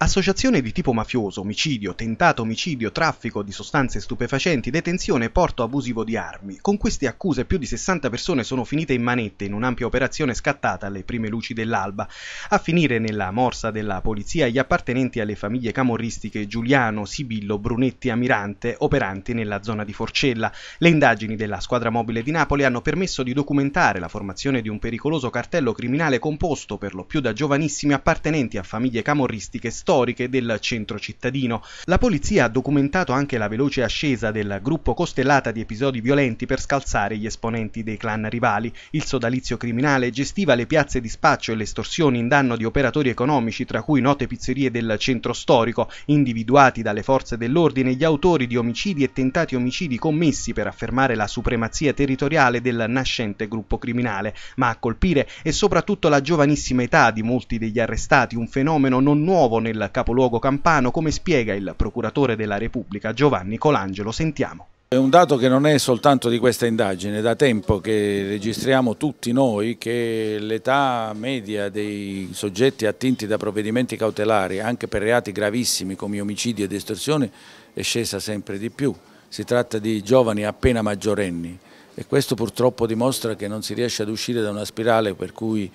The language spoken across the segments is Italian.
Associazione di tipo mafioso, omicidio, tentato omicidio, traffico di sostanze stupefacenti, detenzione e porto abusivo di armi. Con queste accuse più di 60 persone sono finite in manette in un'ampia operazione scattata alle prime luci dell'alba, a finire nella morsa della polizia gli appartenenti alle famiglie camorristiche Giuliano, Sibillo, Brunetti, e Amirante, operanti nella zona di Forcella. Le indagini della squadra mobile di Napoli hanno permesso di documentare la formazione di un pericoloso cartello criminale composto per lo più da giovanissimi appartenenti a famiglie camorristiche storiche del centro cittadino. La polizia ha documentato anche la veloce ascesa del gruppo costellata di episodi violenti per scalzare gli esponenti dei clan rivali. Il sodalizio criminale gestiva le piazze di spaccio e le estorsioni in danno di operatori economici, tra cui note pizzerie del centro storico, individuati dalle forze dell'ordine gli autori di omicidi e tentati omicidi commessi per affermare la supremazia territoriale del nascente gruppo criminale, ma a colpire è soprattutto la giovanissima età di molti degli arrestati, un fenomeno non nuovo nella nel capoluogo campano, come spiega il procuratore della Repubblica Giovanni Colangelo, sentiamo. È un dato che non è soltanto di questa indagine, da tempo che registriamo tutti noi che l'età media dei soggetti attinti da provvedimenti cautelari, anche per reati gravissimi come omicidi ed estorsione, è scesa sempre di più. Si tratta di giovani appena maggiorenni e questo purtroppo dimostra che non si riesce ad uscire da una spirale per cui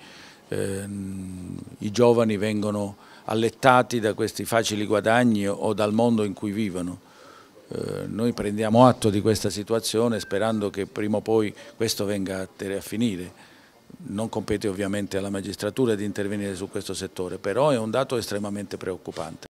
eh, i giovani vengono allettati da questi facili guadagni o dal mondo in cui vivono. Eh, noi prendiamo atto di questa situazione sperando che prima o poi questo venga a, a finire. Non compete ovviamente alla magistratura di intervenire su questo settore, però è un dato estremamente preoccupante.